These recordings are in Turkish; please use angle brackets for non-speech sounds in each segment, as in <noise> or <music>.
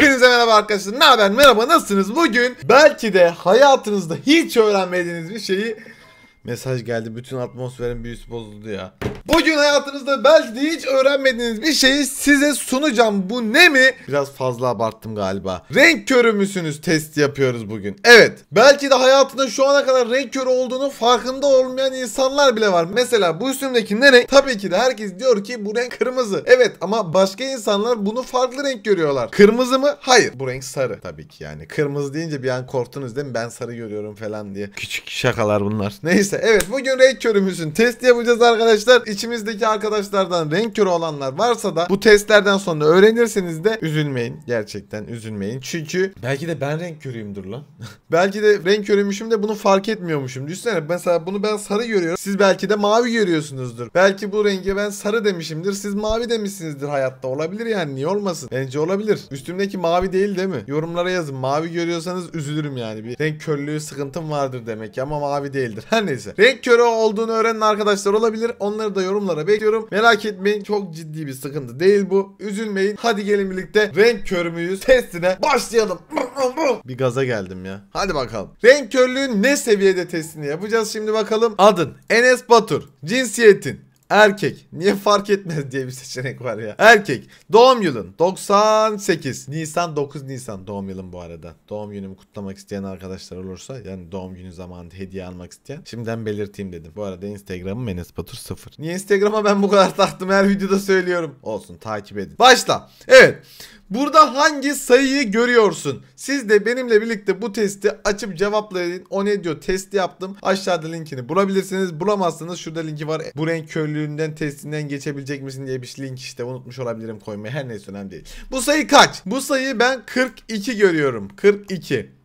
Hepinize merhaba arkadaşlar. Ne haber? Merhaba. Nasılsınız? Bugün belki de hayatınızda hiç öğrenmediğiniz bir şeyi mesaj geldi. Bütün atmosferin üst bozuldu ya. Bugün hayatınızda belki de hiç öğrenmediğiniz bir şeyi size sunacağım. Bu ne mi? Biraz fazla abarttım galiba. Renk körü müsünüz testi yapıyoruz bugün. Evet. Belki de hayatında şu ana kadar renk körü olduğunu farkında olmayan insanlar bile var. Mesela bu üstümdeki ne renk? Tabii ki de herkes diyor ki bu renk kırmızı. Evet ama başka insanlar bunu farklı renk görüyorlar. Kırmızı mı? Hayır. Bu renk sarı tabii ki yani. Kırmızı deyince bir an korktunuz değil mi? Ben sarı görüyorum falan diye. Küçük şakalar bunlar. Neyse evet bugün renk müsün testi yapacağız arkadaşlar içimizdeki arkadaşlardan renk körü olanlar varsa da bu testlerden sonra öğrenirseniz de üzülmeyin. Gerçekten üzülmeyin. Çünkü belki de ben renk körüyümdür lan. <laughs> belki de renk körüymüşüm de bunu fark etmiyormuşum. Düşünsene mesela bunu ben sarı görüyorum. Siz belki de mavi görüyorsunuzdur. Belki bu renge ben sarı demişimdir. Siz mavi demişsinizdir hayatta. Olabilir yani niye olmasın? Bence olabilir. Üstümdeki mavi değil değil mi? Yorumlara yazın. Mavi görüyorsanız üzülürüm yani. Bir renk körlüğü sıkıntım vardır demek ki ama mavi değildir. Her neyse. Renk körü olduğunu öğrenen arkadaşlar olabilir. Onları da da yorumlara bekliyorum. Merak etmeyin çok ciddi bir sıkıntı değil bu. Üzülmeyin. Hadi gelin birlikte renk kör testine başlayalım. Bir gaza geldim ya. Hadi bakalım. Renk körlüğün ne seviyede testini yapacağız şimdi bakalım. Adın Enes Batur. Cinsiyetin Erkek. Niye fark etmez diye bir seçenek var ya. Erkek. Doğum yılın 98. Nisan 9 Nisan doğum yılım bu arada. Doğum günümü kutlamak isteyen arkadaşlar olursa yani doğum günü zamanında hediye almak isteyen şimdiden belirteyim dedim. Bu arada Instagram'ım menespatur Batur 0. Niye Instagram'a ben bu kadar taktım her videoda söylüyorum. Olsun takip edin. Başla. Evet. Burada hangi sayıyı görüyorsun? Siz de benimle birlikte bu testi açıp cevaplayın. O ne diyor? Testi yaptım. Aşağıda linkini bulabilirsiniz. Bulamazsanız şurada linki var. Bu renk körlüğünden testinden geçebilecek misin diye bir link işte unutmuş olabilirim koymayı. Her neyse önemli değil. Bu sayı kaç? Bu sayıyı ben 42 görüyorum. 42.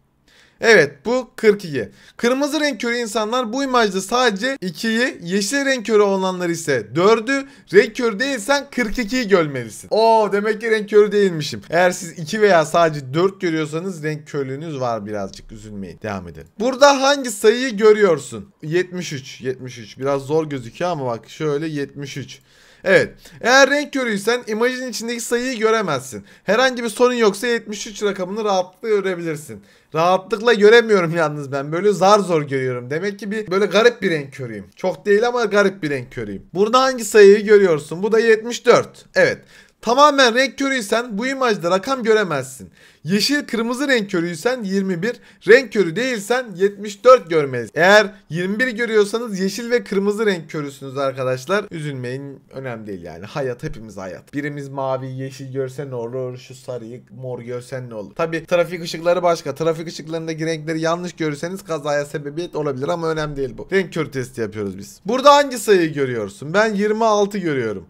Evet bu 42. Kırmızı renk körü insanlar bu imajda sadece 2'yi, yeşil renk körü olanlar ise 4'ü, renk körü değilsen 42'yi görmelisin. Oo demek ki renk körü değilmişim. Eğer siz 2 veya sadece 4 görüyorsanız renk körlüğünüz var birazcık üzülmeyin. Devam edin. Burada hangi sayıyı görüyorsun? 73, 73. Biraz zor gözüküyor ama bak şöyle 73. Evet. Eğer renk körüysen imajın içindeki sayıyı göremezsin. Herhangi bir sorun yoksa 73 rakamını rahatlıkla görebilirsin. Rahatlıkla göremiyorum yalnız ben. Böyle zar zor görüyorum. Demek ki bir böyle garip bir renk körüyüm. Çok değil ama garip bir renk körüyüm. Burada hangi sayıyı görüyorsun? Bu da 74. Evet. Tamamen renk körüysen bu imajda rakam göremezsin. Yeşil kırmızı renk körüysen 21, renk körü değilsen 74 görmelisin. Eğer 21 görüyorsanız yeşil ve kırmızı renk körüsünüz arkadaşlar. Üzülmeyin önemli değil yani. Hayat hepimiz hayat. Birimiz mavi, yeşil görse ne olur? Şu sarıyı, mor görsen ne olur? Tabi trafik ışıkları başka. Trafik ışıklarındaki renkleri yanlış görürseniz kazaya sebebiyet olabilir ama önemli değil bu. Renk körü testi yapıyoruz biz. Burada hangi sayıyı görüyorsun? Ben 26 görüyorum.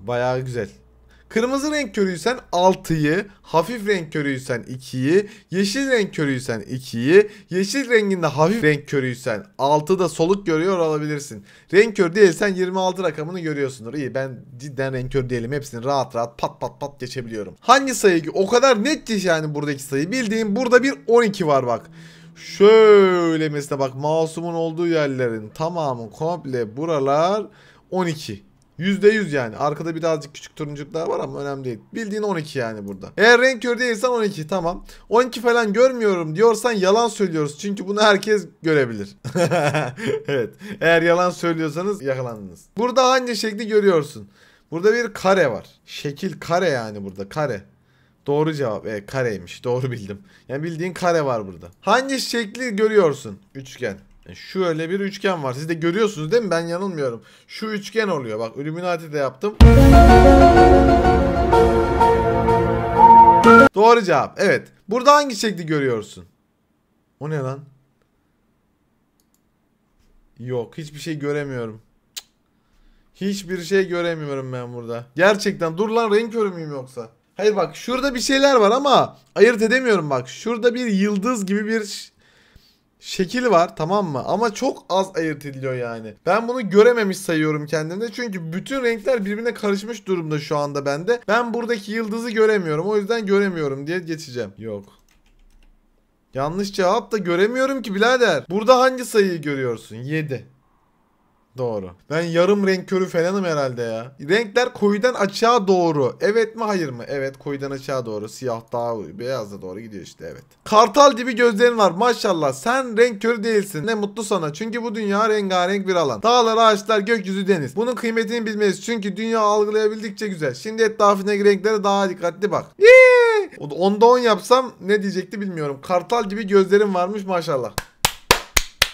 Bayağı güzel. Kırmızı renk körüysen 6'yı, hafif renk körüysen 2'yi, yeşil renk körüysen 2'yi, yeşil renginde hafif renk körüysen 6'da soluk görüyor olabilirsin. Renk kör değilsen 26 rakamını görüyorsundur. İyi ben cidden renk kör değilim. Hepsini rahat rahat pat pat pat geçebiliyorum. Hangi sayı ki o kadar net ki yani buradaki sayı. Bildiğin burada bir 12 var bak. Şöyle mesela bak masumun olduğu yerlerin tamamı komple buralar 12. %100 yani. Arkada birazcık küçük turuncuklar var ama önemli değil. Bildiğin 12 yani burada. Eğer renk kör değilsen 12 tamam. 12 falan görmüyorum diyorsan yalan söylüyoruz. Çünkü bunu herkes görebilir. <laughs> evet. Eğer yalan söylüyorsanız yakalandınız. Burada hangi şekli görüyorsun? Burada bir kare var. Şekil kare yani burada kare. Doğru cevap e, kareymiş. Doğru bildim. Yani bildiğin kare var burada. Hangi şekli görüyorsun? Üçgen. Şöyle bir üçgen var. Siz de görüyorsunuz değil mi? Ben yanılmıyorum. Şu üçgen oluyor. Bak de yaptım. Doğru cevap. Evet. Burada hangi şekli görüyorsun? O ne lan? Yok. Hiçbir şey göremiyorum. Hiçbir şey göremiyorum ben burada. Gerçekten. Dur lan renk körü yoksa? Hayır bak şurada bir şeyler var ama ayırt edemiyorum bak. Şurada bir yıldız gibi bir şekil var tamam mı? Ama çok az ayırt ediliyor yani. Ben bunu görememiş sayıyorum kendimde. Çünkü bütün renkler birbirine karışmış durumda şu anda bende. Ben buradaki yıldızı göremiyorum. O yüzden göremiyorum diye geçeceğim. Yok. Yanlış cevap da göremiyorum ki birader. Burada hangi sayıyı görüyorsun? 7. Doğru. Ben yarım renk körü falanım herhalde ya. Renkler koyudan açığa doğru. Evet mi hayır mı? Evet koyudan açığa doğru. Siyah daha beyaz da doğru gidiyor işte evet. Kartal gibi gözlerin var maşallah. Sen renk körü değilsin. Ne mutlu sana. Çünkü bu dünya rengarenk bir alan. Dağlar, ağaçlar, gökyüzü, deniz. Bunun kıymetini bilmeliyiz. Çünkü dünya algılayabildikçe güzel. Şimdi etrafındaki renklere daha dikkatli bak. Yee! Onda 10 on yapsam ne diyecekti bilmiyorum. Kartal gibi gözlerin varmış maşallah.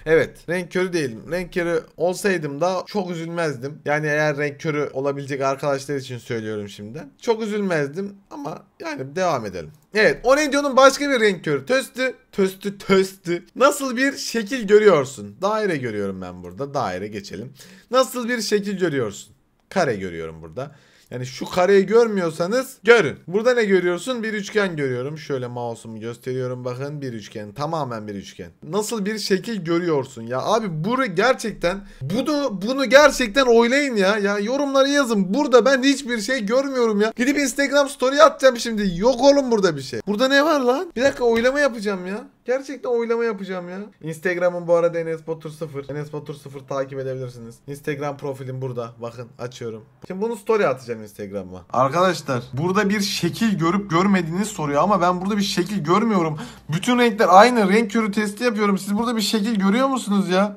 Evet renk körü değilim. Renk körü olsaydım da çok üzülmezdim. Yani eğer renk körü olabilecek arkadaşlar için söylüyorum şimdi. Çok üzülmezdim ama yani devam edelim. Evet o başka bir renk körü. Töstü, töstü, töstü. Nasıl bir şekil görüyorsun? Daire görüyorum ben burada. Daire geçelim. Nasıl bir şekil görüyorsun? Kare görüyorum burada. Yani şu kareyi görmüyorsanız görün. Burada ne görüyorsun? Bir üçgen görüyorum. Şöyle mouse'umu gösteriyorum bakın bir üçgen. Tamamen bir üçgen. Nasıl bir şekil görüyorsun ya? Abi bunu gerçekten bunu bunu gerçekten oylayın ya. Ya yorumları yazın. Burada ben hiçbir şey görmüyorum ya. Gidip Instagram story atacağım şimdi. Yok oğlum burada bir şey. Burada ne var lan? Bir dakika oylama yapacağım ya. Gerçekten oylama yapacağım ya. Instagram'ın bu arada Enes Batur 0. Enes Batur 0 takip edebilirsiniz. Instagram profilim burada. Bakın açıyorum. Şimdi bunu story atacağım Instagram'a. Arkadaşlar burada bir şekil görüp görmediğini soruyor ama ben burada bir şekil görmüyorum. Bütün renkler aynı renk körü testi yapıyorum. Siz burada bir şekil görüyor musunuz ya?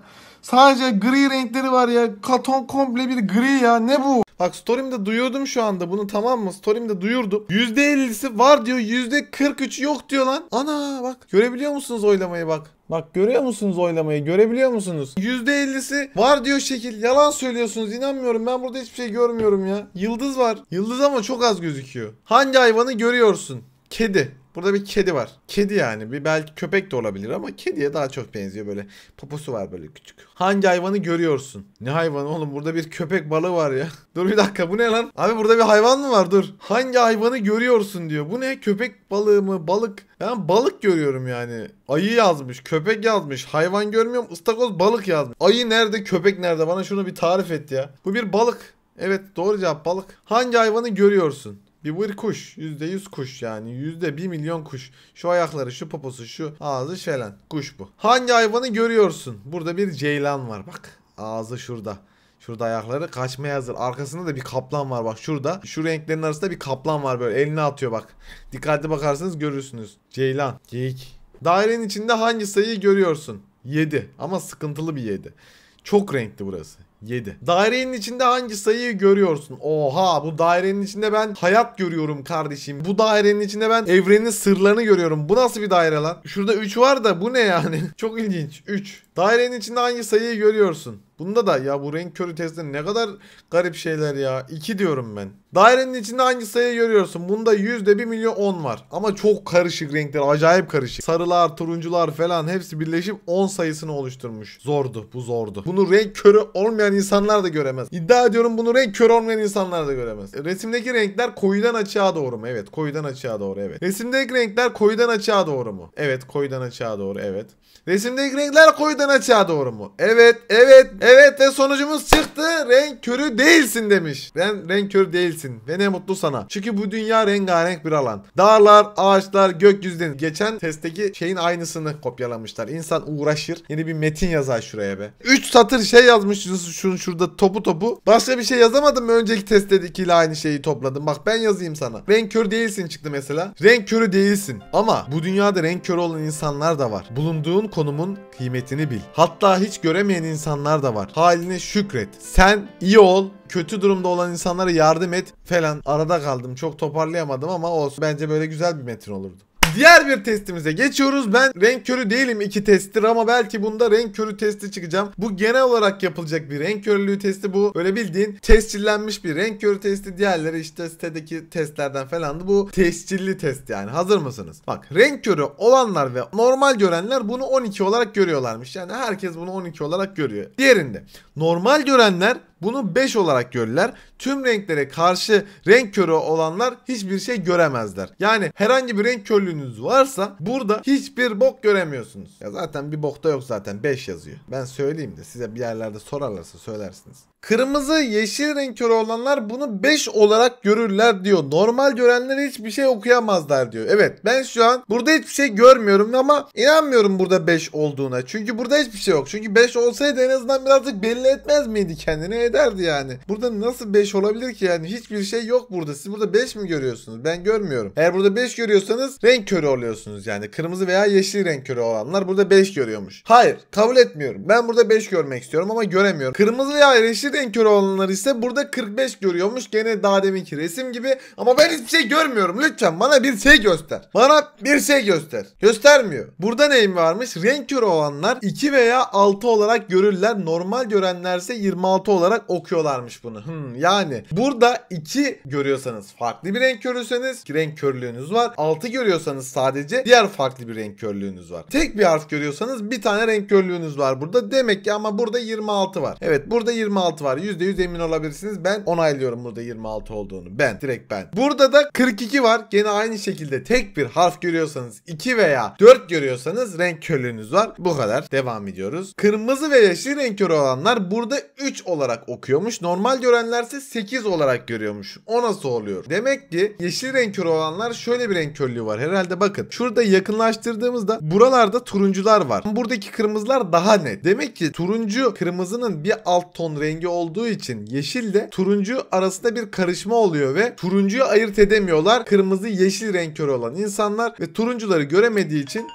Sadece gri renkleri var ya. Katon komple bir gri ya. Ne bu? Bak story'imde duyurdum şu anda bunu tamam mı? Story'imde duyurdum. %50'si var diyor. %43 yok diyor lan. Ana bak görebiliyor musunuz oylamayı bak. Bak görüyor musunuz oylamayı? Görebiliyor musunuz? %50'si var diyor şekil. Yalan söylüyorsunuz. İnanmıyorum. Ben burada hiçbir şey görmüyorum ya. Yıldız var. Yıldız ama çok az gözüküyor. Hangi hayvanı görüyorsun? Kedi. Burada bir kedi var. Kedi yani. Bir belki köpek de olabilir ama kediye daha çok benziyor böyle. Poposu var böyle küçük. Hangi hayvanı görüyorsun? Ne hayvanı oğlum? Burada bir köpek balığı var ya. <laughs> Dur bir dakika bu ne lan? Abi burada bir hayvan mı var? Dur. Hangi hayvanı görüyorsun diyor. Bu ne? Köpek balığı mı? Balık. Ben balık görüyorum yani. Ayı yazmış, köpek yazmış, hayvan görmüyorum. Istakoz balık yazmış. Ayı nerede, köpek nerede? Bana şunu bir tarif et ya. Bu bir balık. Evet doğru cevap balık. Hangi hayvanı görüyorsun? Bir bir kuş. Yüzde yüz kuş yani. Yüzde bir milyon kuş. Şu ayakları, şu poposu, şu ağzı şelen. Kuş bu. Hangi hayvanı görüyorsun? Burada bir ceylan var bak. Ağzı şurada. Şurada ayakları kaçmaya hazır. Arkasında da bir kaplan var bak şurada. Şu renklerin arasında bir kaplan var böyle. Elini atıyor bak. Dikkatli bakarsanız görürsünüz. Ceylan. Geyik. Dairenin içinde hangi sayıyı görüyorsun? 7 ama sıkıntılı bir 7. Çok renkli burası. 7. Dairenin içinde hangi sayıyı görüyorsun? Oha bu dairenin içinde ben hayat görüyorum kardeşim. Bu dairenin içinde ben evrenin sırlarını görüyorum. Bu nasıl bir daire lan? Şurada 3 var da bu ne yani? <laughs> Çok ilginç. 3. Dairenin içinde hangi sayıyı görüyorsun? Bunda da ya bu renk körü testinde ne kadar garip şeyler ya. 2 diyorum ben. Dairenin içinde hangi sayıyı görüyorsun? Bunda yüzde 1 milyon 10 var. Ama çok karışık renkler. Acayip karışık. Sarılar, turuncular falan hepsi birleşip 10 sayısını oluşturmuş. Zordu. Bu zordu. Bunu renk körü olmayan insanlar da göremez. İddia ediyorum bunu renk körü olmayan insanlar da göremez. E, resimdeki renkler koyudan açığa doğru mu? Evet. Koyudan açığa doğru. Evet. Resimdeki renkler koyudan açığa doğru mu? Evet. Koyudan açığa doğru. Evet. Resimdeki renkler koyudan Yan açığa doğru mu? Evet, evet, evet ve sonucumuz çıktı. Renk körü değilsin demiş. Ben renk körü değilsin. Ve ne mutlu sana. Çünkü bu dünya rengarenk bir alan. Dağlar, ağaçlar, gökyüzünden. Geçen testteki şeyin aynısını kopyalamışlar. İnsan uğraşır. Yeni bir metin yazar şuraya be. 3 satır şey yazmış şunu şurada topu topu. Başka bir şey yazamadım mı? Önceki testtekiyle aynı şeyi topladım. Bak ben yazayım sana. Renk körü değilsin çıktı mesela. Renk körü değilsin. Ama bu dünyada renk körü olan insanlar da var. Bulunduğun konumun kıymetini bil bil. Hatta hiç göremeyen insanlar da var. Haline şükret. Sen iyi ol, kötü durumda olan insanlara yardım et falan. Arada kaldım. Çok toparlayamadım ama olsun. Bence böyle güzel bir metin olurdu. Diğer bir testimize geçiyoruz. Ben renk körü değilim iki testtir ama belki bunda renk körü testi çıkacağım. Bu genel olarak yapılacak bir renk körlüğü testi. Bu öyle bildiğin tescillenmiş bir renk körü testi. Diğerleri işte sitedeki testlerden falandı. Bu tescilli test yani. Hazır mısınız? Bak renk körü olanlar ve normal görenler bunu 12 olarak görüyorlarmış. Yani herkes bunu 12 olarak görüyor. Diğerinde normal görenler bunu 5 olarak görürler. Tüm renklere karşı renk körü olanlar hiçbir şey göremezler. Yani herhangi bir renk körlüğünüz varsa burada hiçbir bok göremiyorsunuz. Ya zaten bir bokta yok zaten 5 yazıyor. Ben söyleyeyim de size bir yerlerde sorarlarsa söylersiniz. Kırmızı yeşil renk körü olanlar bunu 5 olarak görürler diyor. Normal görenler hiçbir şey okuyamazlar diyor. Evet ben şu an burada hiçbir şey görmüyorum ama inanmıyorum burada 5 olduğuna. Çünkü burada hiçbir şey yok. Çünkü 5 olsaydı en azından birazcık belli etmez miydi kendini ederdi yani. Burada nasıl 5 olabilir ki yani hiçbir şey yok burada. Siz burada 5 mi görüyorsunuz? Ben görmüyorum. Eğer burada 5 görüyorsanız renk körü oluyorsunuz yani. Kırmızı veya yeşil renk körü olanlar burada 5 görüyormuş. Hayır kabul etmiyorum. Ben burada 5 görmek istiyorum ama göremiyorum. Kırmızı veya yeşil 45'e kör olanlar ise burada 45 görüyormuş. Gene daha deminki resim gibi. Ama ben hiçbir şey görmüyorum. Lütfen bana bir şey göster. Bana bir şey göster. Göstermiyor. Burada neyim varmış? Renk körü olanlar 2 veya 6 olarak görürler. Normal görenlerse 26 olarak okuyorlarmış bunu. Hmm, yani burada 2 görüyorsanız farklı bir renk körüyseniz renk körlüğünüz var. 6 görüyorsanız sadece diğer farklı bir renk körlüğünüz var. Tek bir harf görüyorsanız bir tane renk körlüğünüz var burada. Demek ki ama burada 26 var. Evet burada 26 26 var. %100 emin olabilirsiniz. Ben onaylıyorum burada 26 olduğunu. Ben. Direkt ben. Burada da 42 var. Gene aynı şekilde tek bir harf görüyorsanız 2 veya 4 görüyorsanız renk körlüğünüz var. Bu kadar. Devam ediyoruz. Kırmızı ve yeşil renk körü olanlar burada 3 olarak okuyormuş. Normal görenlerse 8 olarak görüyormuş. O nasıl oluyor? Demek ki yeşil renk körü olanlar şöyle bir renk körlüğü var. Herhalde bakın. Şurada yakınlaştırdığımızda buralarda turuncular var. Buradaki kırmızılar daha net. Demek ki turuncu kırmızının bir alt ton rengi rengi olduğu için yeşille turuncu arasında bir karışma oluyor ve turuncuyu ayırt edemiyorlar. Kırmızı yeşil renk körü olan insanlar ve turuncuları göremediği için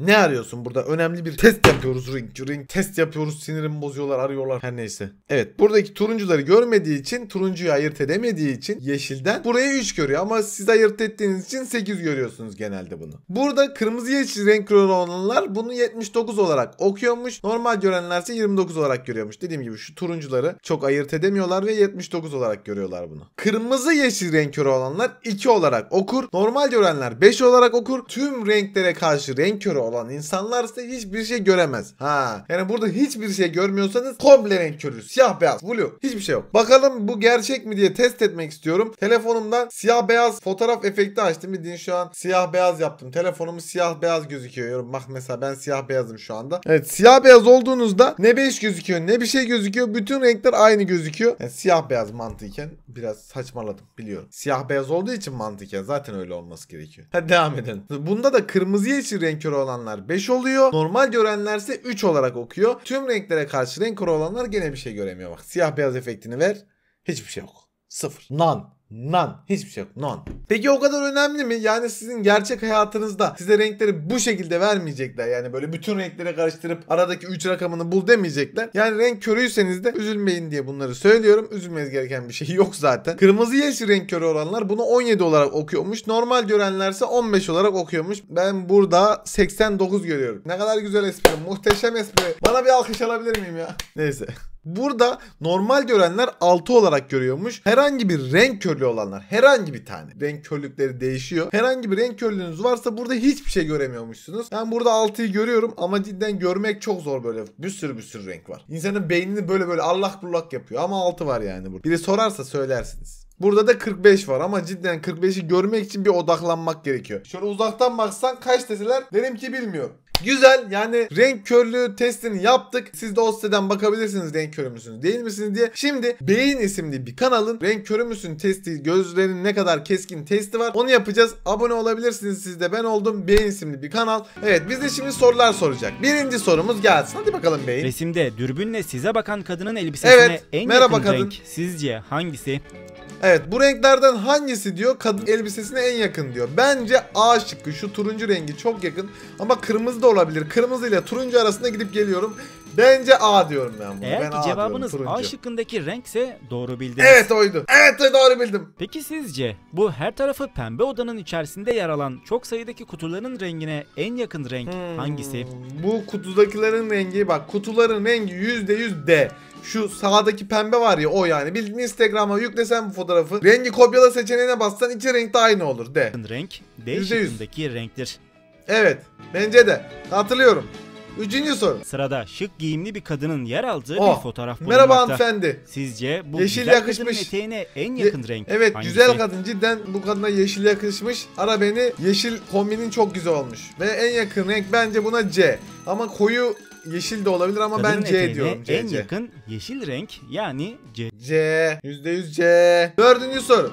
ne arıyorsun burada? Önemli bir test yapıyoruz ring. Ring test yapıyoruz. Sinirimi bozuyorlar arıyorlar. Her neyse. Evet buradaki turuncuları görmediği için turuncuyu ayırt edemediği için yeşilden buraya 3 görüyor. Ama siz ayırt ettiğiniz için 8 görüyorsunuz genelde bunu. Burada kırmızı yeşil renk olanlar bunu 79 olarak okuyormuş. Normal görenlerse ise 29 olarak görüyormuş. Dediğim gibi şu turuncuları çok ayırt edemiyorlar ve 79 olarak görüyorlar bunu. Kırmızı yeşil renk körü olanlar 2 olarak okur. Normal görenler 5 olarak okur. Tüm renklere karşı renk körü olan insanlar ise hiçbir şey göremez. Ha. Yani burada hiçbir şey görmüyorsanız komple renk körü. Siyah beyaz. Blue. Hiçbir şey yok. Bakalım bu gerçek mi diye test etmek istiyorum. Telefonumdan siyah beyaz fotoğraf efekti açtım. Bildiğin şu an siyah beyaz yaptım. Telefonumu siyah beyaz gözüküyor. Bak mesela ben siyah beyazım şu anda. Evet siyah beyaz olduğunuzda ne 5 gözüküyor ne bir şey gözüküyor. Bütün renkler aynı gözüküyor. Yani siyah beyaz mantıken biraz saçmaladım biliyorum. Siyah beyaz olduğu için mantıken zaten öyle olması gerekiyor. Hadi devam edelim. Bunda da kırmızı yeşil renk körü olan olanlar 5 oluyor. Normal görenlerse 3 olarak okuyor. Tüm renklere karşı renk kuru olanlar gene bir şey göremiyor. Bak siyah beyaz efektini ver. Hiçbir şey yok. Sıfır. None. None. Hiçbir şey yok. Non. Peki o kadar önemli mi? Yani sizin gerçek hayatınızda size renkleri bu şekilde vermeyecekler. Yani böyle bütün renklere karıştırıp aradaki 3 rakamını bul demeyecekler. Yani renk körüyseniz de üzülmeyin diye bunları söylüyorum. Üzülmeniz gereken bir şey <laughs> yok zaten. Kırmızı yeşil renk körü olanlar bunu 17 olarak okuyormuş. Normal görenlerse 15 olarak okuyormuş. Ben burada 89 görüyorum. Ne kadar güzel espri. Muhteşem espri. Bana bir alkış alabilir miyim ya? <laughs> Neyse. Burada normal görenler 6 olarak görüyormuş. Herhangi bir renk körlüğü olanlar, herhangi bir tane renk körlükleri değişiyor. Herhangi bir renk körlüğünüz varsa burada hiçbir şey göremiyormuşsunuz. Ben burada 6'yı görüyorum ama cidden görmek çok zor böyle. Bir sürü bir sürü renk var. İnsanın beynini böyle böyle allak bullak yapıyor ama 6 var yani burada. Biri sorarsa söylersiniz. Burada da 45 var ama cidden 45'i görmek için bir odaklanmak gerekiyor. Şöyle uzaktan baksan kaç deseler derim ki bilmiyorum. Güzel yani renk körlüğü testini yaptık. Siz de o siteden bakabilirsiniz renk körü müsünüz değil misiniz diye. Şimdi Beyin isimli bir kanalın renk körü müsün testi gözlerin ne kadar keskin testi var onu yapacağız. Abone olabilirsiniz siz de ben oldum. Beyin isimli bir kanal. Evet biz de şimdi sorular soracak. Birinci sorumuz gelsin. Hadi bakalım Beyin. Resimde dürbünle size bakan kadının elbisesine evet, en merhaba yakın kadın. renk sizce hangisi? Evet bu renklerden hangisi diyor kadın elbisesine en yakın diyor. Bence A şıkkı şu turuncu rengi çok yakın ama kırmızı da olabilir. Kırmızı ile turuncu arasında gidip geliyorum. Bence A diyorum ben bunu. Eğer ben ki A cevabınız diyorum, A şıkkındaki renkse doğru bildiniz. Evet oydu. Evet doğru bildim. Peki sizce bu her tarafı pembe odanın içerisinde yer alan çok sayıdaki kutuların rengine en yakın renk hmm, hangisi? Bu kutudakilerin rengi bak kutuların rengi %100 D. Şu sağdaki pembe var ya o yani. Bildiğin Instagram'a yüklesen bu fotoğrafı. Rengi kopyala seçeneğine bassan iki renk de aynı olur D. Renk D %100. şıkkındaki renktir. Evet bence de hatırlıyorum. Üçüncü soru. Sırada şık giyimli bir kadının yer aldığı oh, bir fotoğraf bulunmakta. Merhaba hanımefendi. Sizce bu yeşil güzel yakışmış. kadının eteğine en yakın Ye- renk Evet hangisi? güzel kadın cidden bu kadına yeşil yakışmış. Ara beni yeşil kombinin çok güzel olmuş. Ve en yakın renk bence buna C. Ama koyu yeşil de olabilir ama Kadının ben C eteğine diyorum. C, en C. yakın yeşil renk yani C. C. %100 C. Dördüncü soru.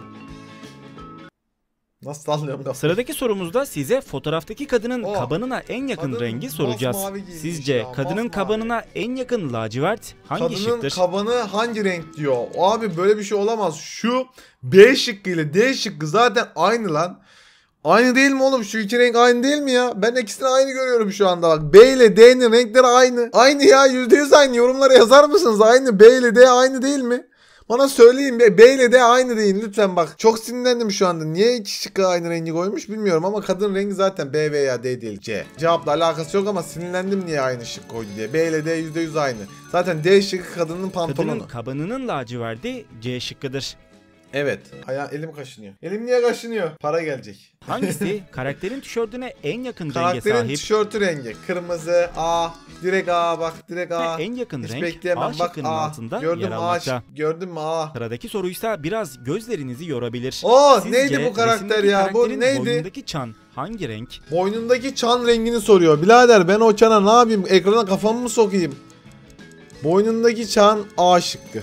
Nasıl sallıyorum lafı? Sıradaki sorumuzda size fotoğraftaki kadının oh, kabanına en yakın kadın rengi soracağız. Sizce ya, kadının kabanına en yakın lacivert hangi kadının şıktır? Kadının kabanı hangi renk diyor. Abi böyle bir şey olamaz. Şu B şıkkı ile D şıkkı zaten aynı lan. Aynı değil mi oğlum? Şu iki renk aynı değil mi ya? Ben ikisini aynı görüyorum şu anda bak. B ile D'nin renkleri aynı. Aynı ya %100 aynı. Yorumlara yazar mısınız? Aynı B ile D aynı değil mi? Bana söyleyin be. B ile D aynı değil lütfen bak. Çok sinirlendim şu anda. Niye iki şıkkı aynı rengi koymuş bilmiyorum ama kadın rengi zaten B veya D değil C. Cevapla alakası yok ama sinirlendim niye aynı şık koydu diye. B ile D %100 aynı. Zaten D şıkkı kadının pantolonu. Kadının kabanının laciverdi C şıkkıdır. Evet. Aya elim kaşınıyor. Elim niye kaşınıyor? Para gelecek. Hangisi <laughs> karakterin tişörtüne en yakın renge sahip? Karakterin tişörtü rengi. Kırmızı, A, direkt A bak direkt A. En yakın Hiç renk bekleyemem. A bak A. altında Gördüm yer almakta. A. Gördün mü A? Sıradaki soruysa biraz gözlerinizi yorabilir. Oo Sizce neydi bu karakter ya? Bu neydi? Boynundaki çan hangi renk? Boynundaki çan rengini soruyor. Bilader ben o çana ne yapayım? Ekrana kafamı mı sokayım? Boynundaki çan A şıkkı.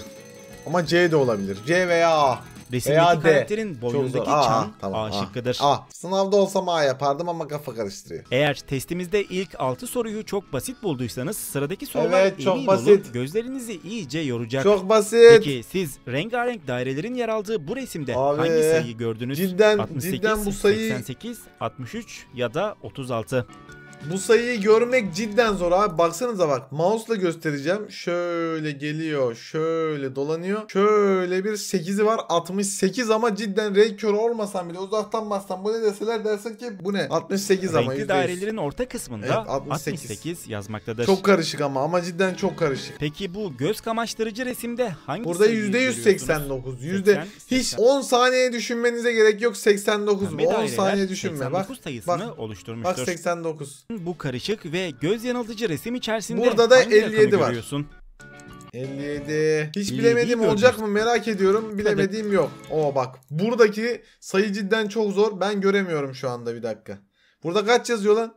Ama C de olabilir. C veya A. Resimdeki Veya karakterin boyundaki zor. çan tamam, A, şıkkıdır. A. Sınavda olsam A yapardım ama kafa karıştırıyor. Eğer testimizde ilk 6 soruyu çok basit bulduysanız sıradaki sorular evet, çok emin basit. olun gözlerinizi iyice yoracak. Çok basit. Peki siz rengarenk dairelerin yer aldığı bu resimde Abi, hangi sayıyı gördünüz? Cidden, 68, cidden bu sayı... 88, 63 ya da 36. Bu sayıyı görmek cidden zor abi. Baksanıza bak. Mouse'la göstereceğim. Şöyle geliyor. Şöyle dolanıyor. Şöyle bir 8'i var. 68 ama cidden renk körü olmasan bile uzaktan baksan bu ne deseler dersin ki bu ne? 68 Renkli ama %100. dairelerin orta kısmında evet, 68. 68 yazmaktadır. Çok karışık ama ama cidden çok karışık. Peki bu göz kamaştırıcı resimde hangi Burada %189. Yüzde hiç 10 saniye düşünmenize gerek yok 89 mu? 10 saniye düşünme. 89 bak, sayısını bak, oluşturmuştur. Bak 89. Bu karışık ve göz yanıltıcı resim içerisinde Burada da 57 var. görüyorsun? 57. Hiç bilemedim olacak mı merak ediyorum. Bilemediğim yok. O bak. Buradaki sayı cidden çok zor. Ben göremiyorum şu anda bir dakika. Burada kaç yazıyor lan?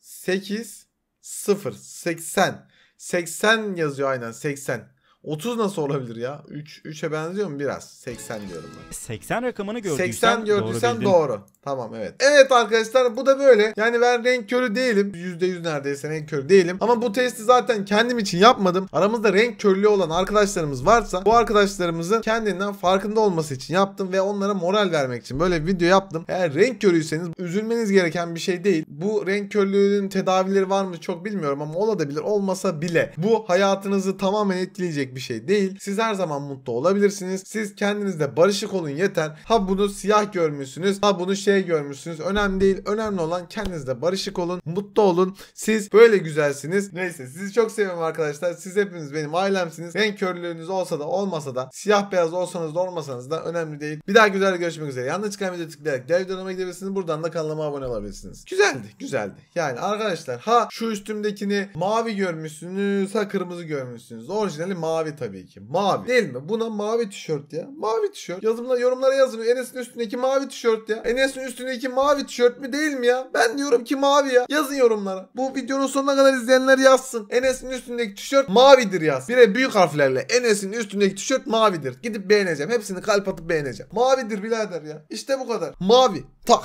8 0 80. 80 yazıyor aynen 80. 30 nasıl olabilir ya? 3 3'e benziyor mu biraz? 80 diyorum ben. 80 rakamını gördüysen 80 gördüysen doğru, doğru. Tamam evet. Evet arkadaşlar bu da böyle. Yani ben renk körü değilim. %100 neredeyse renk körü değilim. Ama bu testi zaten kendim için yapmadım. Aramızda renk körlüğü olan arkadaşlarımız varsa bu arkadaşlarımızın kendinden farkında olması için yaptım ve onlara moral vermek için böyle bir video yaptım. Eğer renk körüyseniz üzülmeniz gereken bir şey değil. Bu renk körlüğünün tedavileri var mı çok bilmiyorum ama olabilir. Olmasa bile bu hayatınızı tamamen etkileyecek bir bir şey değil. Siz her zaman mutlu olabilirsiniz. Siz kendinizde barışık olun yeter. Ha bunu siyah görmüşsünüz, ha bunu şey görmüşsünüz. Önemli değil. Önemli olan kendinizde barışık olun, mutlu olun. Siz böyle güzelsiniz. Neyse sizi çok seviyorum arkadaşlar. Siz hepiniz benim ailemsiniz. Renk körlüğünüz olsa da olmasa da siyah beyaz olsanız da olmasanız da önemli değil. Bir daha güzel görüşmek üzere. Yanına çıkan videoyu tıklayarak diğer videolarıma gidebilirsiniz. Buradan da kanalıma abone olabilirsiniz. Güzeldi, güzeldi. Yani arkadaşlar ha şu üstümdekini mavi görmüşsünüz, ha kırmızı görmüşsünüz. Orijinali mavi mavi tabii ki. Mavi. Değil mi? Buna mavi tişört ya. Mavi tişört. Yazımla yorumlara yazın. Enes'in üstündeki mavi tişört ya. Enes'in üstündeki mavi tişört mü değil mi ya? Ben diyorum ki mavi ya. Yazın yorumlara. Bu videonun sonuna kadar izleyenler yazsın. Enes'in üstündeki tişört mavidir yaz. Bire büyük harflerle. Enes'in üstündeki tişört mavidir. Gidip beğeneceğim. Hepsini kalp atıp beğeneceğim. Mavidir birader ya. İşte bu kadar. Mavi. Tak.